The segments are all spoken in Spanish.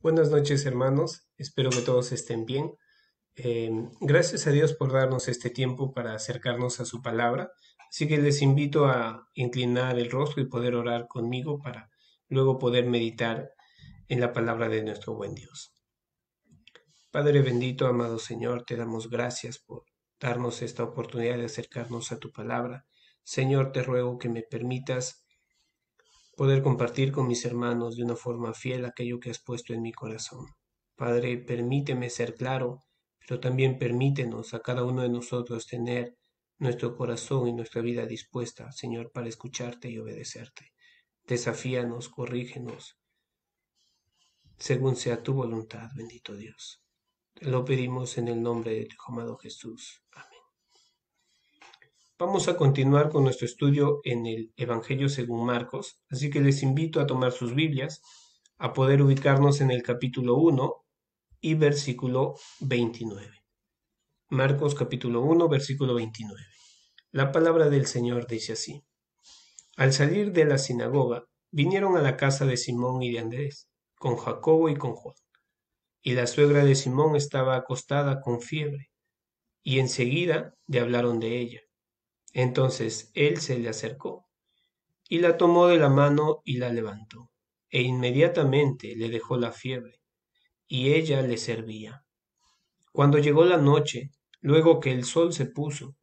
Buenas noches hermanos, espero que todos estén bien. Eh, gracias a Dios por darnos este tiempo para acercarnos a su palabra, así que les invito a inclinar el rostro y poder orar conmigo para luego poder meditar en la palabra de nuestro buen Dios. Padre bendito, amado Señor, te damos gracias por darnos esta oportunidad de acercarnos a tu palabra. Señor, te ruego que me permitas poder compartir con mis hermanos de una forma fiel aquello que has puesto en mi corazón. Padre, permíteme ser claro, pero también permítenos a cada uno de nosotros tener nuestro corazón y nuestra vida dispuesta, Señor, para escucharte y obedecerte. Desafíanos, corrígenos, según sea tu voluntad, bendito Dios. Te lo pedimos en el nombre de tu amado Jesús. Amén. Vamos a continuar con nuestro estudio en el Evangelio según Marcos, así que les invito a tomar sus Biblias, a poder ubicarnos en el capítulo 1 y versículo 29. Marcos capítulo 1, versículo 29. La palabra del Señor dice así. Al salir de la sinagoga, vinieron a la casa de Simón y de Andrés, con Jacobo y con Juan. Y la suegra de Simón estaba acostada con fiebre, y enseguida le hablaron de ella. Entonces él se le acercó y la tomó de la mano y la levantó, e inmediatamente le dejó la fiebre, y ella le servía. Cuando llegó la noche, luego que el sol se puso,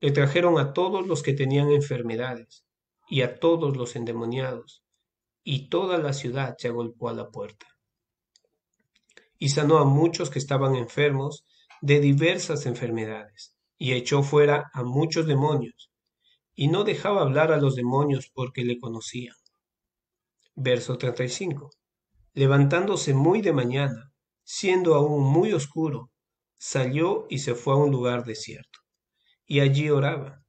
le trajeron a todos los que tenían enfermedades y a todos los endemoniados, y toda la ciudad se agolpó a la puerta. Y sanó a muchos que estaban enfermos de diversas enfermedades, y echó fuera a muchos demonios, y no dejaba hablar a los demonios porque le conocían. Verso 35. Levantándose muy de mañana, siendo aún muy oscuro, salió y se fue a un lugar desierto, y allí oraba.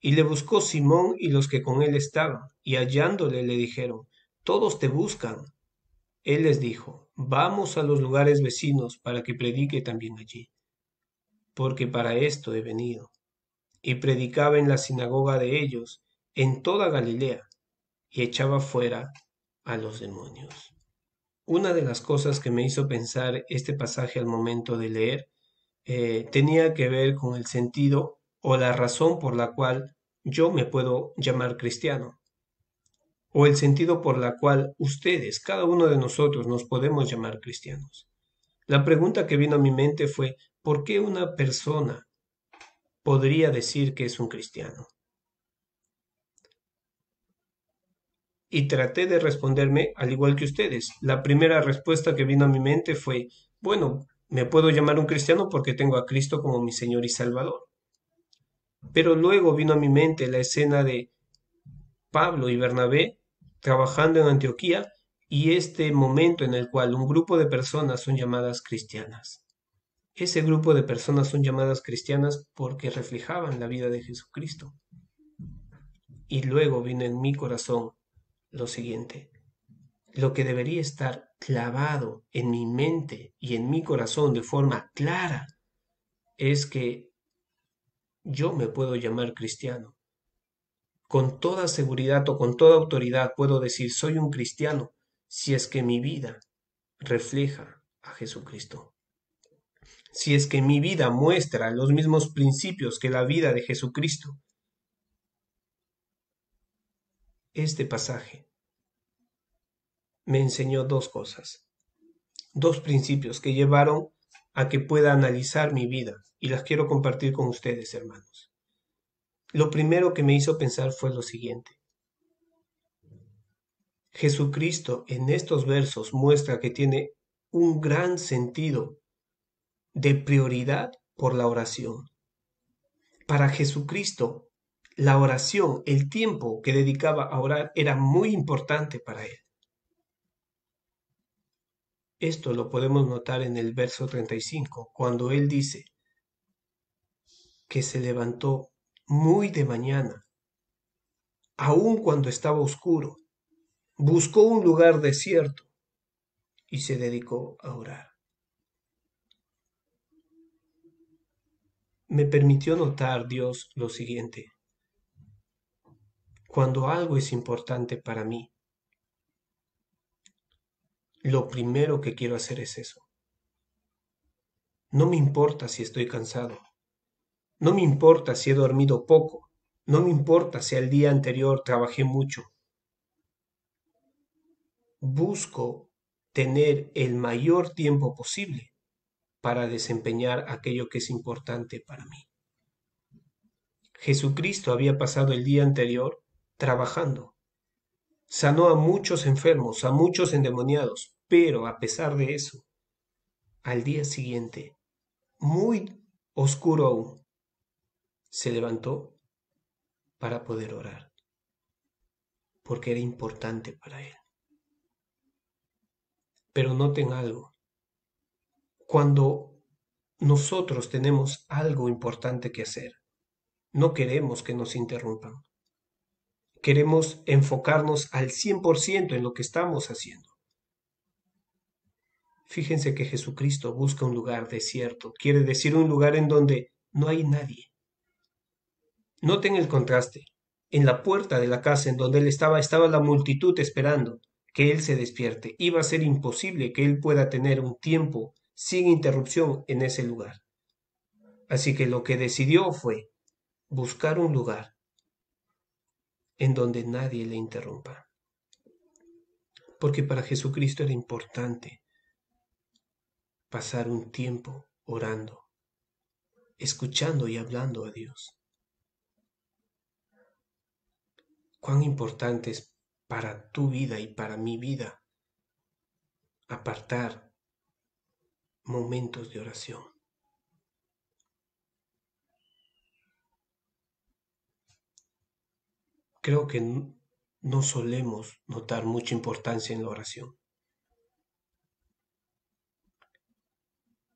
Y le buscó Simón y los que con él estaban, y hallándole le dijeron, Todos te buscan. Él les dijo, Vamos a los lugares vecinos para que predique también allí porque para esto he venido. Y predicaba en la sinagoga de ellos, en toda Galilea, y echaba fuera a los demonios. Una de las cosas que me hizo pensar este pasaje al momento de leer eh, tenía que ver con el sentido o la razón por la cual yo me puedo llamar cristiano, o el sentido por la cual ustedes, cada uno de nosotros, nos podemos llamar cristianos. La pregunta que vino a mi mente fue, ¿por qué una persona podría decir que es un cristiano? Y traté de responderme al igual que ustedes. La primera respuesta que vino a mi mente fue, bueno, me puedo llamar un cristiano porque tengo a Cristo como mi Señor y Salvador. Pero luego vino a mi mente la escena de Pablo y Bernabé trabajando en Antioquía y este momento en el cual un grupo de personas son llamadas cristianas. Ese grupo de personas son llamadas cristianas porque reflejaban la vida de Jesucristo. Y luego vino en mi corazón lo siguiente, lo que debería estar clavado en mi mente y en mi corazón de forma clara es que yo me puedo llamar cristiano. Con toda seguridad o con toda autoridad puedo decir soy un cristiano si es que mi vida refleja a Jesucristo si es que mi vida muestra los mismos principios que la vida de Jesucristo. Este pasaje me enseñó dos cosas, dos principios que llevaron a que pueda analizar mi vida y las quiero compartir con ustedes, hermanos. Lo primero que me hizo pensar fue lo siguiente. Jesucristo en estos versos muestra que tiene un gran sentido de prioridad por la oración. Para Jesucristo, la oración, el tiempo que dedicaba a orar era muy importante para él. Esto lo podemos notar en el verso 35, cuando él dice que se levantó muy de mañana, aun cuando estaba oscuro, buscó un lugar desierto y se dedicó a orar. me permitió notar Dios lo siguiente. Cuando algo es importante para mí, lo primero que quiero hacer es eso. No me importa si estoy cansado. No me importa si he dormido poco. No me importa si al día anterior trabajé mucho. Busco tener el mayor tiempo posible para desempeñar aquello que es importante para mí. Jesucristo había pasado el día anterior trabajando. Sanó a muchos enfermos, a muchos endemoniados, pero a pesar de eso, al día siguiente, muy oscuro aún, se levantó para poder orar, porque era importante para él. Pero noten algo, cuando nosotros tenemos algo importante que hacer. No queremos que nos interrumpan. Queremos enfocarnos al 100% en lo que estamos haciendo. Fíjense que Jesucristo busca un lugar desierto, quiere decir un lugar en donde no hay nadie. Noten el contraste. En la puerta de la casa en donde él estaba estaba la multitud esperando que él se despierte. Iba a ser imposible que él pueda tener un tiempo sin interrupción en ese lugar. Así que lo que decidió fue buscar un lugar en donde nadie le interrumpa. Porque para Jesucristo era importante pasar un tiempo orando, escuchando y hablando a Dios. Cuán importante es para tu vida y para mi vida apartar momentos de oración. Creo que no solemos notar mucha importancia en la oración,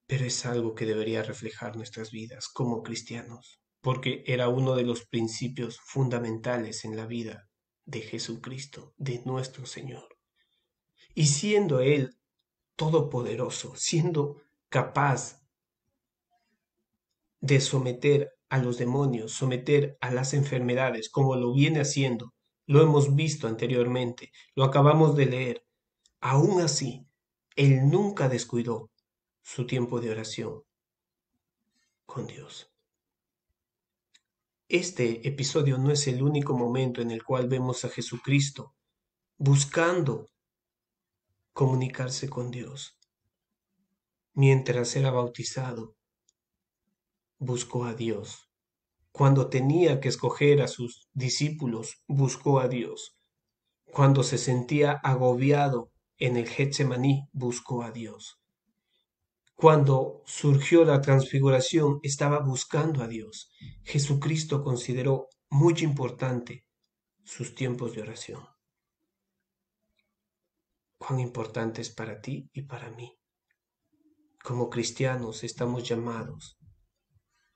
pero es algo que debería reflejar nuestras vidas como cristianos, porque era uno de los principios fundamentales en la vida de Jesucristo, de nuestro Señor. Y siendo Él todopoderoso, siendo capaz de someter a los demonios, someter a las enfermedades, como lo viene haciendo. Lo hemos visto anteriormente, lo acabamos de leer. Aún así, Él nunca descuidó su tiempo de oración con Dios. Este episodio no es el único momento en el cual vemos a Jesucristo buscando comunicarse con Dios. Mientras era bautizado, buscó a Dios. Cuando tenía que escoger a sus discípulos, buscó a Dios. Cuando se sentía agobiado en el Getsemaní, buscó a Dios. Cuando surgió la transfiguración, estaba buscando a Dios. Jesucristo consideró muy importante sus tiempos de oración cuán para ti y para mí. Como cristianos estamos llamados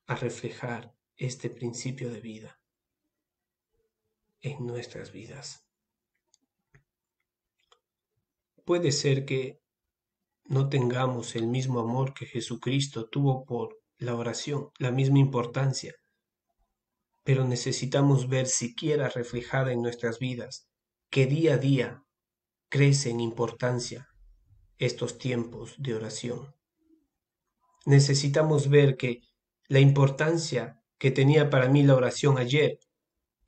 a reflejar este principio de vida en nuestras vidas. Puede ser que no tengamos el mismo amor que Jesucristo tuvo por la oración, la misma importancia, pero necesitamos ver siquiera reflejada en nuestras vidas que día a día crece en importancia estos tiempos de oración. Necesitamos ver que la importancia que tenía para mí la oración ayer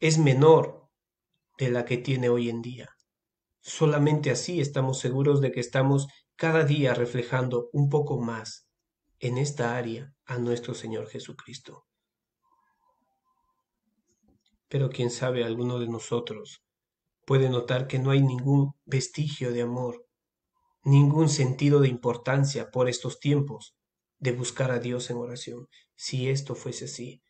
es menor de la que tiene hoy en día. Solamente así estamos seguros de que estamos cada día reflejando un poco más en esta área a nuestro Señor Jesucristo. Pero quién sabe, alguno de nosotros puede notar que no hay ningún vestigio de amor, ningún sentido de importancia por estos tiempos de buscar a Dios en oración, si esto fuese así.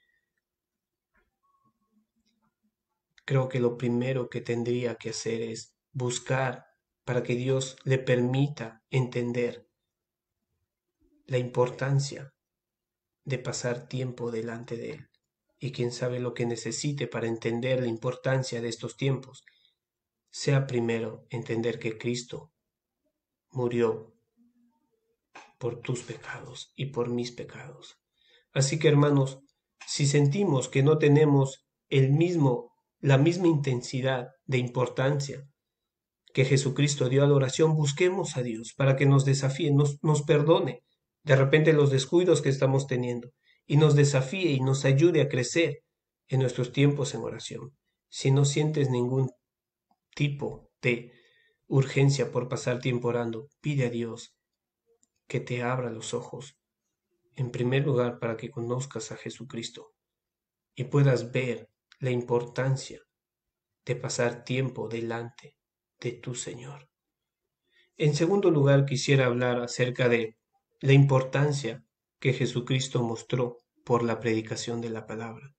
Creo que lo primero que tendría que hacer es buscar para que Dios le permita entender la importancia de pasar tiempo delante de Él. Y quién sabe lo que necesite para entender la importancia de estos tiempos sea primero entender que Cristo murió por tus pecados y por mis pecados. Así que hermanos, si sentimos que no tenemos el mismo la misma intensidad de importancia que Jesucristo dio a la oración, busquemos a Dios para que nos desafíe, nos, nos perdone de repente los descuidos que estamos teniendo y nos desafíe y nos ayude a crecer en nuestros tiempos en oración. Si no sientes ningún tipo de urgencia por pasar tiempo orando, pide a Dios que te abra los ojos, en primer lugar para que conozcas a Jesucristo y puedas ver la importancia de pasar tiempo delante de tu Señor. En segundo lugar, quisiera hablar acerca de la importancia que Jesucristo mostró por la predicación de la palabra.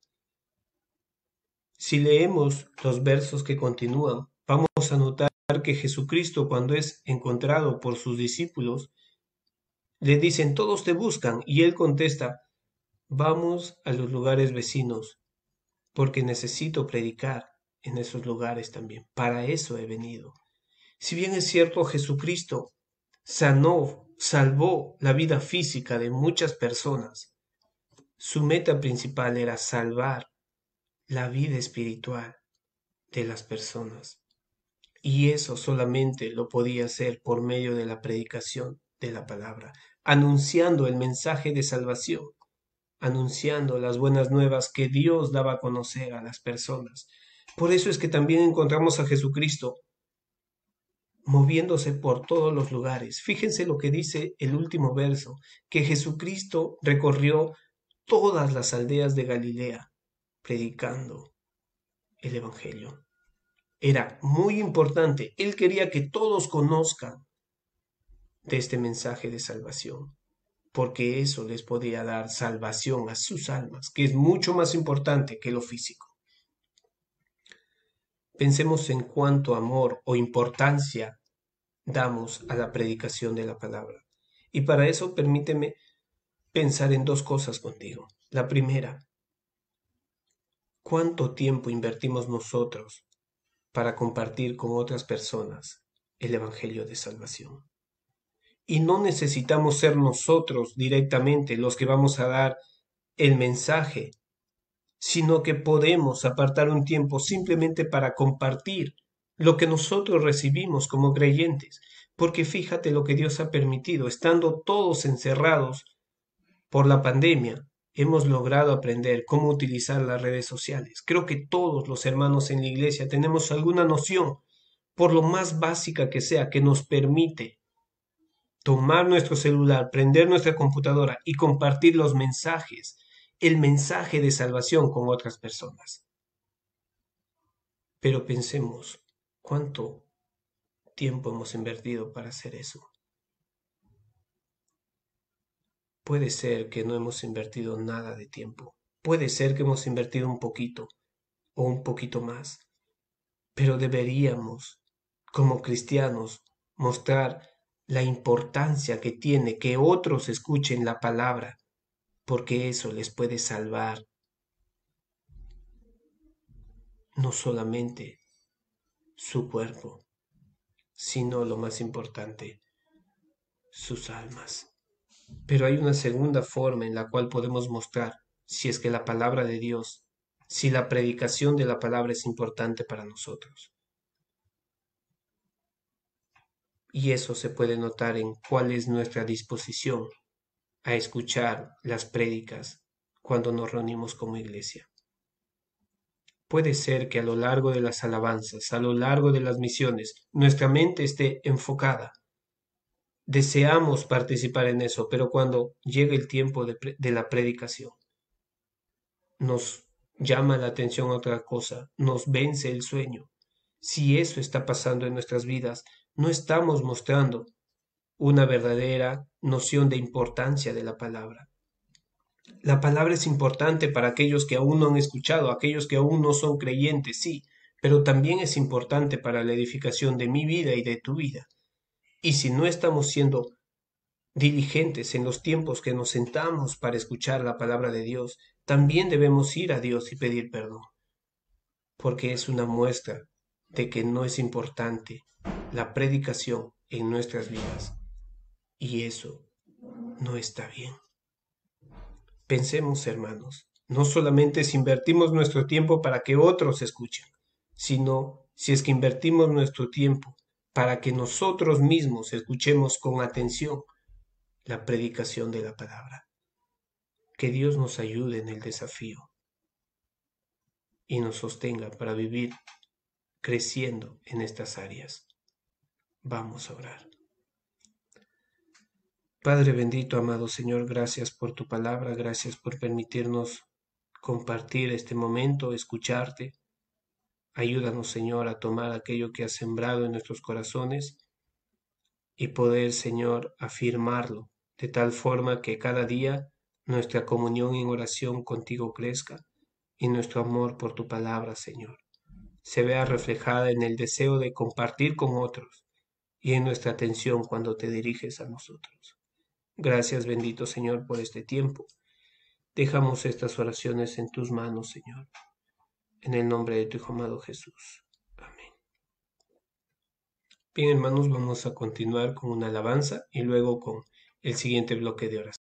Si leemos los versos que continúan, vamos a notar que Jesucristo cuando es encontrado por sus discípulos, le dicen, todos te buscan, y él contesta, vamos a los lugares vecinos, porque necesito predicar en esos lugares también. Para eso he venido. Si bien es cierto, Jesucristo sanó, salvó la vida física de muchas personas, su meta principal era salvar la vida espiritual de las personas. Y eso solamente lo podía hacer por medio de la predicación de la palabra, anunciando el mensaje de salvación, anunciando las buenas nuevas que Dios daba a conocer a las personas. Por eso es que también encontramos a Jesucristo moviéndose por todos los lugares. Fíjense lo que dice el último verso, que Jesucristo recorrió todas las aldeas de Galilea, predicando el Evangelio era muy importante. Él quería que todos conozcan de este mensaje de salvación, porque eso les podía dar salvación a sus almas, que es mucho más importante que lo físico. Pensemos en cuánto amor o importancia damos a la predicación de la palabra. Y para eso permíteme pensar en dos cosas contigo. La primera, ¿cuánto tiempo invertimos nosotros para compartir con otras personas el Evangelio de Salvación. Y no necesitamos ser nosotros directamente los que vamos a dar el mensaje, sino que podemos apartar un tiempo simplemente para compartir lo que nosotros recibimos como creyentes, porque fíjate lo que Dios ha permitido, estando todos encerrados por la pandemia, hemos logrado aprender cómo utilizar las redes sociales. Creo que todos los hermanos en la iglesia tenemos alguna noción, por lo más básica que sea, que nos permite tomar nuestro celular, prender nuestra computadora y compartir los mensajes, el mensaje de salvación con otras personas. Pero pensemos, ¿cuánto tiempo hemos invertido para hacer eso? Puede ser que no hemos invertido nada de tiempo. Puede ser que hemos invertido un poquito o un poquito más. Pero deberíamos, como cristianos, mostrar la importancia que tiene que otros escuchen la palabra, porque eso les puede salvar no solamente su cuerpo, sino lo más importante, sus almas. Pero hay una segunda forma en la cual podemos mostrar si es que la palabra de Dios, si la predicación de la palabra es importante para nosotros. Y eso se puede notar en cuál es nuestra disposición a escuchar las prédicas cuando nos reunimos como iglesia. Puede ser que a lo largo de las alabanzas, a lo largo de las misiones, nuestra mente esté enfocada deseamos participar en eso, pero cuando llega el tiempo de, la predicación, nos llama la atención otra cosa, nos vence el sueño. Si eso está pasando en nuestras vidas, no estamos mostrando una verdadera noción de importancia de la palabra. La palabra es importante para aquellos que aún no han escuchado, aquellos que aún no son creyentes, sí, pero también es importante para la edificación de mi vida y de tu vida. Y si no estamos siendo diligentes en los tiempos que nos sentamos para escuchar la palabra de Dios, también debemos ir a Dios y pedir perdón, porque es una muestra de que no es importante la predicación en nuestras vidas. Y eso no está bien. Pensemos, hermanos, no solamente si invertimos nuestro tiempo para que otros escuchen, sino si es que invertimos nuestro tiempo para que nosotros mismos escuchemos con atención la predicación de la palabra. Que Dios nos ayude en el desafío y nos sostenga para vivir creciendo en estas áreas. Vamos a orar. Padre bendito, amado Señor, gracias por tu palabra, gracias por permitirnos compartir este momento, escucharte, Ayúdanos, Señor, a tomar aquello que has sembrado en nuestros corazones y poder, Señor, afirmarlo, de tal forma que cada día nuestra comunión en oración contigo crezca y nuestro amor por tu palabra, Señor, se vea reflejada en el deseo de compartir con otros y en nuestra atención cuando te diriges a nosotros. Gracias, bendito Señor, por este tiempo. Dejamos estas oraciones en tus manos, Señor en el nombre de tu Hijo amado Jesús. Amén. Bien, hermanos, vamos a continuar con una alabanza y luego con el siguiente bloque de oración.